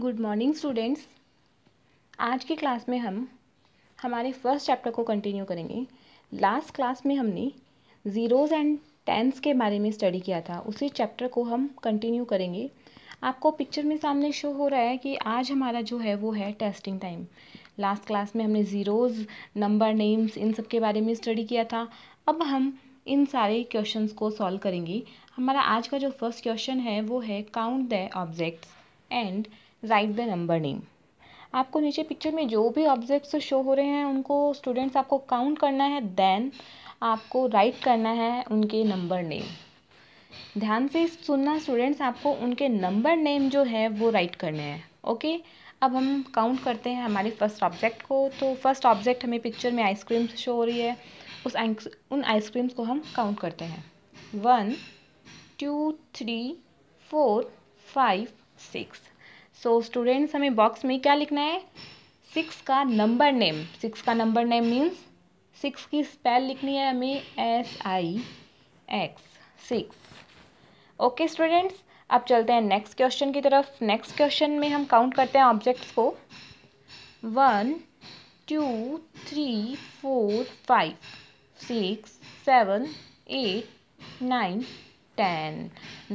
Good morning students आज की class में हम हमारे फर्स्ट चैप्टर को कंटिन्यू करेंगे लास्ट क्लास में हमने ज़ीरोज़ एंड टेंस के बारे में स्टडी किया था उसी चैप्टर को हम कंटिन्यू करेंगे आपको पिक्चर में सामने शो हो रहा है कि आज हमारा जो है वो है टेस्टिंग टाइम लास्ट क्लास में हमने ज़ीरोज़ नंबर नेम्स इन सब के बारे में स्टडी किया था अब हम इन सारे क्वेश्चंस को सॉल्व करेंगे हमारा आज का जो फर्स्ट क्वेश्चन है वो है count the objects and write the number name आपको नीचे पिक्चर में जो भी ऑब्जेक्ट्स शो हो रहे हैं उनको स्टूडेंट्स आपको काउंट करना है देन आपको राइट करना है उनके नंबर नेम ध्यान से सुनना स्टूडेंट्स आपको उनके नंबर नेम जो है वो राइट करने हैं ओके अब हम काउंट करते हैं हमारे फर्स्ट ऑब्जेक्ट को तो फर्स्ट ऑब्जेक्ट हमें पिक्चर में आइसक्रीम्स शो हो रही है उस उन आइसक्रीम्स को हम काउंट करते हैं one two three four five six so so, students हमें बॉक्स में क्या लिखना है सिक्स का नंबर नेम सिक्स का नंबर नेम मीन्स सिक्स की स्पेल लिखनी है हमें S I X six okay students अब चलते हैं नेक्स्ट क्वेश्चन की तरफ नेक्स्ट क्वेश्चन में हम काउंट करते हैं ऑब्जेक्ट्स को one two three four five six seven eight nine ten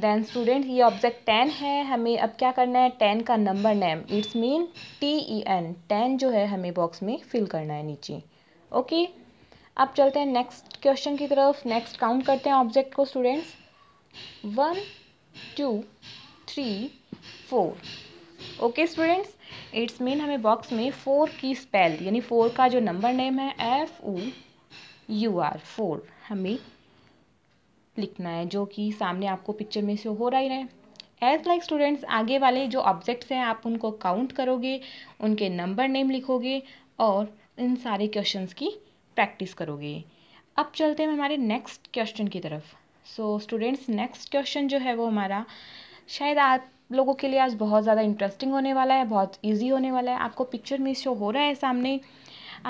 then student ये ऑब्जेक्ट टेन है हमें अब क्या करना है टेन का number name it's mean T E N ten जो है हमें बॉक्स में फिल करना है नीचे ओके okay? अब चलते हैं नेक्स्ट क्वेश्चन की तरफ नेक्स्ट काउंट करते हैं ऑब्जेक्ट को students one two three four okay students it's mean हमें बॉक्स में फोर की स्पेल यानी फोर का जो नंबर नेम है F O U R four हमें लिखना है जो कि सामने आपको पिक्चर में शो हो रहा ही रहे एज लाइक स्टूडेंट्स आगे वाले जो ऑब्जेक्ट्स हैं आप उनको काउंट करोगे उनके नंबर नेम लिखोगे और इन सारे क्वेश्चंस की प्रैक्टिस करोगे अब चलते हैं हमारे नेक्स्ट क्वेश्चन की तरफ सो स्टूडेंट्स नेक्स्ट क्वेश्चन जो है वो हमारा शायद आप लोगों के लिए आज बहुत ज़्यादा इंटरेस्टिंग होने वाला है बहुत इजी होने वाला है आपको पिक्चर में शो हो रहा है सामने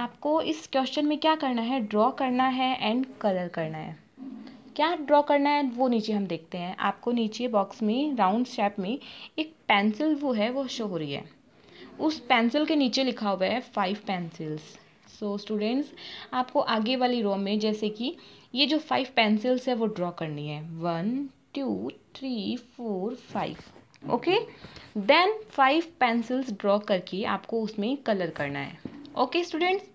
आपको इस क्वेश्चन में क्या करना है ड्रॉ करना है एंड कलर करना है क्या ड्रॉ करना है वो नीचे हम देखते हैं आपको नीचे बॉक्स में राउंड शेप में एक पेंसिल वो है वो शो हो रही है उस पेंसिल के नीचे लिखा हुआ है फाइव पेंसिल्स सो स्टूडेंट्स आपको आगे वाली रो में जैसे कि ये जो फाइव पेंसिल्स है वो ड्रॉ करनी है one two three four five okay then five pencils draw करके आपको उसमें कलर करना है ओके स्टूडेंट्स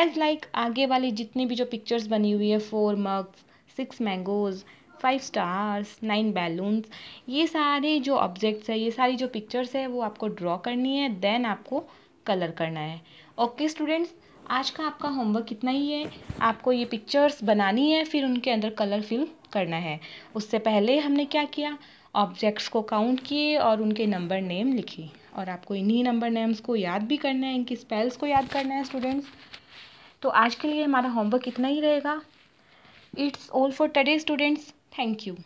एज लाइक आगे वाली जितनी भी जो पिक्चर्स बनी हुई है four mugs six mangoes five stars nine balloons ये सारे जो ऑब्जेक्ट्स है ये सारी जो पिक्चर्स है वो आपको ड्रॉ करनी है देन आपको कलर करना है ओके स्टूडेंट्स आज का आपका होमवर्क इतना ही है आपको ये पिक्चर्स बनानी है फिर उनके अंदर कलर फिल करना है उससे पहले हमने क्या किया ऑब्जेक्ट्स को काउंट किए और उनके नंबर नेम लिखे और आपको इन्हीं नंबर नेम्स को याद भी करना है इनकी स्पेल्स को याद करना है स्टूडेंट्स तो आज के लिए हमारा होमवर्क इतना ही रहेगा it's all for today students thank you